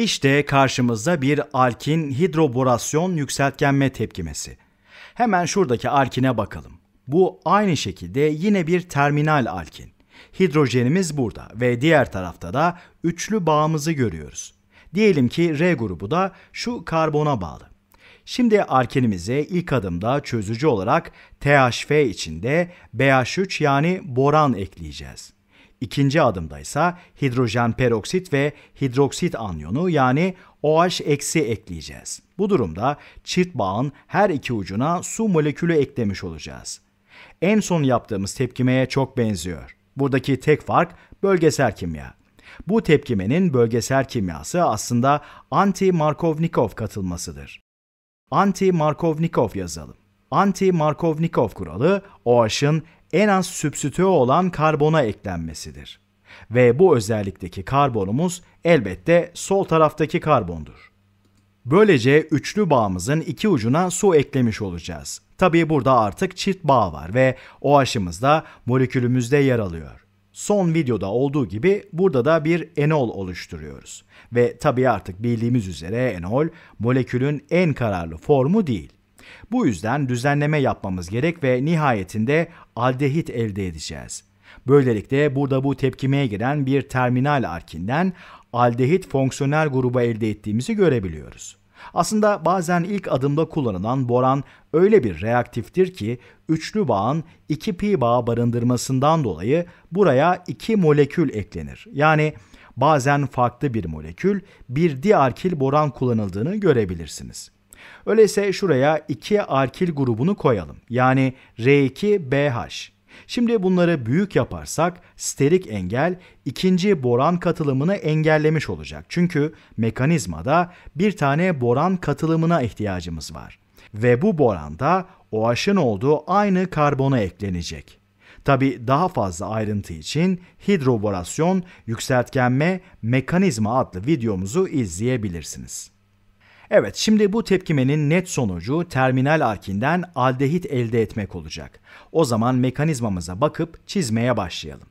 İşte karşımızda bir alkin hidroborasyon yükseltgenme tepkimesi. Hemen şuradaki alkine bakalım. Bu aynı şekilde yine bir terminal alkin. Hidrojenimiz burada ve diğer tarafta da üçlü bağımızı görüyoruz. Diyelim ki R grubu da şu karbona bağlı. Şimdi alkenimize ilk adımda çözücü olarak THF içinde BH3 yani boran ekleyeceğiz. İkinci adımdaysa hidrojen peroksit ve hidroksit anyonu yani OH eksi ekleyeceğiz. Bu durumda çift bağın her iki ucuna su molekülü eklemiş olacağız. En son yaptığımız tepkimeye çok benziyor. Buradaki tek fark bölgesel kimya. Bu tepkimenin bölgesel kimyası aslında anti-Markovnikov katılmasıdır. Anti-Markovnikov yazalım anti-Markovnikov kuralı OH'ın en az sübstitü olan karbona eklenmesidir. Ve bu özellikteki karbonumuz elbette sol taraftaki karbondur. Böylece üçlü bağımızın iki ucuna su eklemiş olacağız. Tabii burada artık çift bağ var ve OH'ımız da molekülümüzde yer alıyor. Son videoda olduğu gibi burada da bir enol oluşturuyoruz. Ve tabii artık bildiğimiz üzere enol molekülün en kararlı formu değil. Bu yüzden düzenleme yapmamız gerek ve nihayetinde aldehit elde edeceğiz. Böylelikle burada bu tepkimeye giren bir terminal arkinden aldehit fonksiyonel gruba elde ettiğimizi görebiliyoruz. Aslında bazen ilk adımda kullanılan boran öyle bir reaktiftir ki üçlü bağın 2 pi bağ barındırmasından dolayı buraya 2 molekül eklenir. Yani bazen farklı bir molekül, bir diarkil boran kullanıldığını görebilirsiniz. Öyleyse şuraya iki arkil grubunu koyalım. Yani R2BH. Şimdi bunları büyük yaparsak sterik engel ikinci boran katılımını engellemiş olacak. Çünkü mekanizmada bir tane boran katılımına ihtiyacımız var. Ve bu boranda OH'ın olduğu aynı karbona eklenecek. Tabi daha fazla ayrıntı için hidroborasyon yükseltgenme mekanizma adlı videomuzu izleyebilirsiniz. Evet şimdi bu tepkimenin net sonucu terminal arkinden aldehit elde etmek olacak. O zaman mekanizmamıza bakıp çizmeye başlayalım.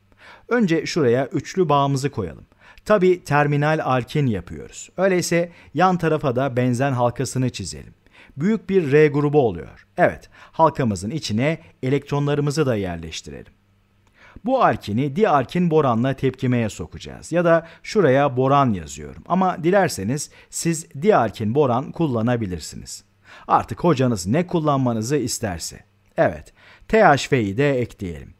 Önce şuraya üçlü bağımızı koyalım. Tabi terminal alkin yapıyoruz. Öyleyse yan tarafa da benzen halkasını çizelim. Büyük bir R grubu oluyor. Evet, halkamızın içine elektronlarımızı da yerleştirelim. Bu arkini diarkin boranla tepkimeye sokacağız. Ya da şuraya boran yazıyorum. Ama dilerseniz siz diarkin boran kullanabilirsiniz. Artık hocanız ne kullanmanızı isterse. Evet, THV'yi de ekleyelim.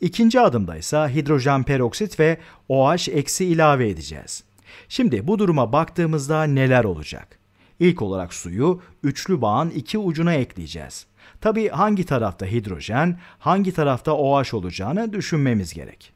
İkinci adımda ise hidrojen peroksit ve OH eksi ilave edeceğiz. Şimdi bu duruma baktığımızda neler olacak? İlk olarak suyu üçlü bağın iki ucuna ekleyeceğiz. Tabii hangi tarafta hidrojen, hangi tarafta OH olacağını düşünmemiz gerek.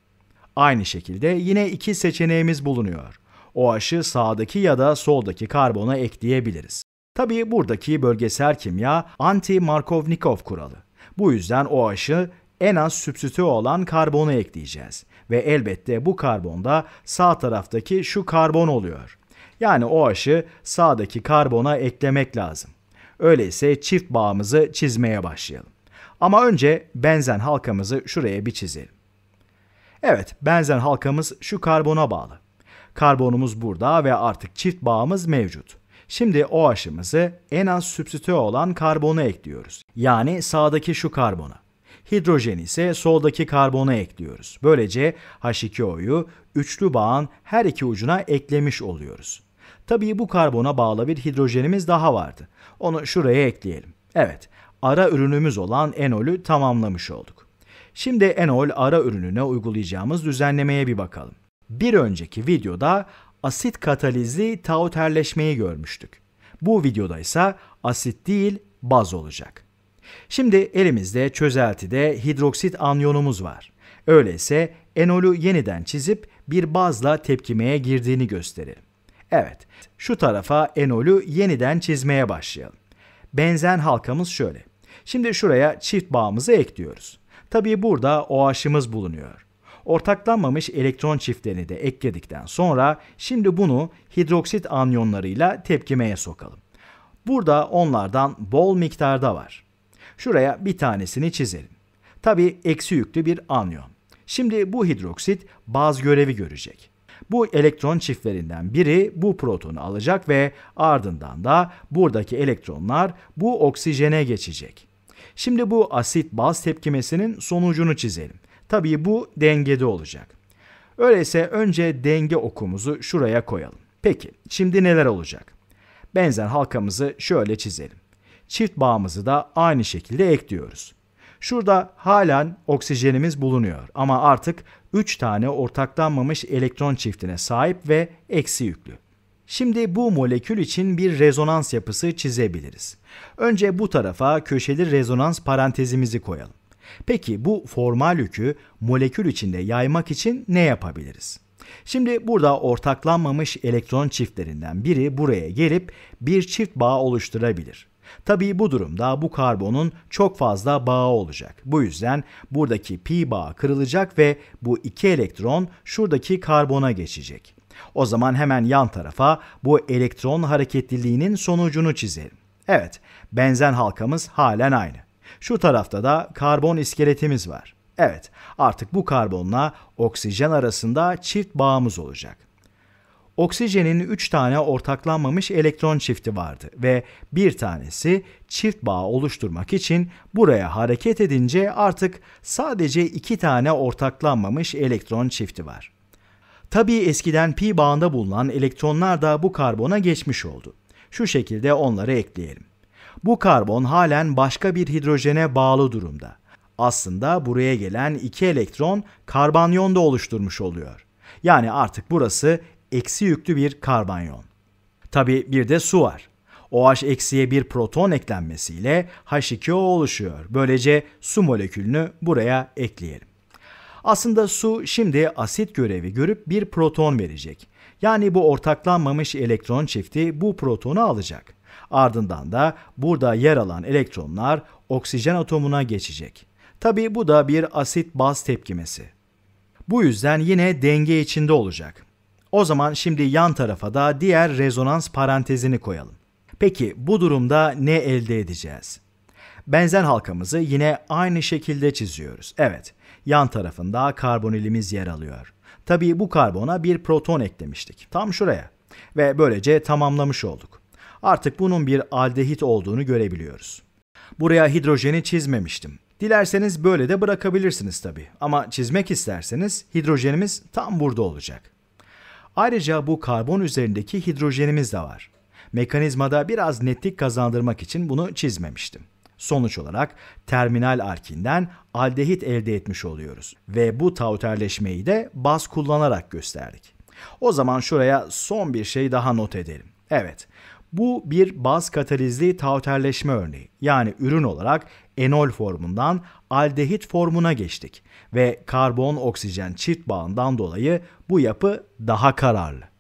Aynı şekilde yine iki seçeneğimiz bulunuyor. OH'ı sağdaki ya da soldaki karbona ekleyebiliriz. Tabii buradaki bölgesel kimya anti-Markovnikov kuralı. Bu yüzden OH'ı en az sübstitü olan karbonu ekleyeceğiz. Ve elbette bu karbonda sağ taraftaki şu karbon oluyor. Yani OH'ı sağdaki karbona eklemek lazım. Öyleyse çift bağımızı çizmeye başlayalım. Ama önce benzen halkamızı şuraya bir çizelim. Evet, benzen halkamız şu karbona bağlı. Karbonumuz burada ve artık çift bağımız mevcut. Şimdi o aşımızı en az sübstitü olan karbona ekliyoruz. Yani sağdaki şu karbona. Hidrojen ise soldaki karbona ekliyoruz. Böylece H2O'yu üçlü bağın her iki ucuna eklemiş oluyoruz. Tabii bu karbona bağlı bir hidrojenimiz daha vardı. Onu şuraya ekleyelim. Evet, ara ürünümüz olan enolü tamamlamış olduk. Şimdi enol ara ürününe uygulayacağımız düzenlemeye bir bakalım. Bir önceki videoda asit katalizli tauterleşmeyi görmüştük. Bu videoda ise asit değil baz olacak. Şimdi elimizde çözeltide hidroksit anyonumuz var. Öyleyse enolü yeniden çizip bir bazla tepkimeye girdiğini gösterelim. Evet, şu tarafa enolü yeniden çizmeye başlayalım. Benzen halkamız şöyle. Şimdi şuraya çift bağımızı ekliyoruz. Tabii burada OH'ımız bulunuyor. Ortaklanmamış elektron çiftlerini de ekledikten sonra şimdi bunu hidroksit anyonlarıyla tepkimeye sokalım. Burada onlardan bol miktarda var. Şuraya bir tanesini çizelim. Tabii eksi yüklü bir anyon. Şimdi bu hidroksit baz görevi görecek. Bu elektron çiftlerinden biri bu protonu alacak ve ardından da buradaki elektronlar bu oksijene geçecek. Şimdi bu asit baz tepkimesinin sonucunu çizelim. Tabii bu dengede olacak. Öyleyse önce denge okumuzu şuraya koyalım. Peki şimdi neler olacak? Benzer halkamızı şöyle çizelim. Çift bağımızı da aynı şekilde ekliyoruz. Şurada halen oksijenimiz bulunuyor ama artık 3 tane ortaklanmamış elektron çiftine sahip ve eksi yüklü. Şimdi bu molekül için bir rezonans yapısı çizebiliriz. Önce bu tarafa köşeli rezonans parantezimizi koyalım. Peki bu formal yükü molekül içinde yaymak için ne yapabiliriz? Şimdi burada ortaklanmamış elektron çiftlerinden biri buraya gelip bir çift bağ oluşturabilir. Tabii bu durumda bu karbonun çok fazla bağı olacak. Bu yüzden buradaki pi bağı kırılacak ve bu iki elektron şuradaki karbona geçecek. O zaman hemen yan tarafa bu elektron hareketliliğinin sonucunu çizelim. Evet, benzen halkamız halen aynı. Şu tarafta da karbon iskeletimiz var. Evet, artık bu karbonla oksijen arasında çift bağımız olacak oksijenin 3 tane ortaklanmamış elektron çifti vardı ve bir tanesi çift bağ oluşturmak için buraya hareket edince artık sadece 2 tane ortaklanmamış elektron çifti var. Tabii eskiden pi bağında bulunan elektronlar da bu karbona geçmiş oldu. Şu şekilde onları ekleyelim. Bu karbon halen başka bir hidrojene bağlı durumda. Aslında buraya gelen iki elektron karbanyonda oluşturmuş oluyor. Yani artık burası eksi yüklü bir karbanyon. Tabi bir de su var. OH eksiye bir proton eklenmesiyle H2O oluşuyor. Böylece su molekülünü buraya ekleyelim. Aslında su şimdi asit görevi görüp bir proton verecek. Yani bu ortaklanmamış elektron çifti bu protonu alacak. Ardından da burada yer alan elektronlar oksijen atomuna geçecek. Tabi bu da bir asit baz tepkimesi. Bu yüzden yine denge içinde olacak. O zaman şimdi yan tarafa da diğer rezonans parantezini koyalım. Peki bu durumda ne elde edeceğiz? Benzer halkamızı yine aynı şekilde çiziyoruz. Evet, yan tarafında karbonilimiz yer alıyor. Tabii bu karbona bir proton eklemiştik. Tam şuraya. Ve böylece tamamlamış olduk. Artık bunun bir aldehit olduğunu görebiliyoruz. Buraya hidrojeni çizmemiştim. Dilerseniz böyle de bırakabilirsiniz tabii. Ama çizmek isterseniz hidrojenimiz tam burada olacak. Ayrıca bu karbon üzerindeki hidrojenimiz de var. Mekanizmada biraz netlik kazandırmak için bunu çizmemiştim. Sonuç olarak terminal arkinden aldehit elde etmiş oluyoruz ve bu tauterleşmeyi de baz kullanarak gösterdik. O zaman şuraya son bir şey daha not edelim. Evet, bu bir baz katalizli tauterleşme örneği. Yani ürün olarak enol formundan aldehit formuna geçtik ve karbon oksijen çift bağından dolayı bu yapı daha kararlı.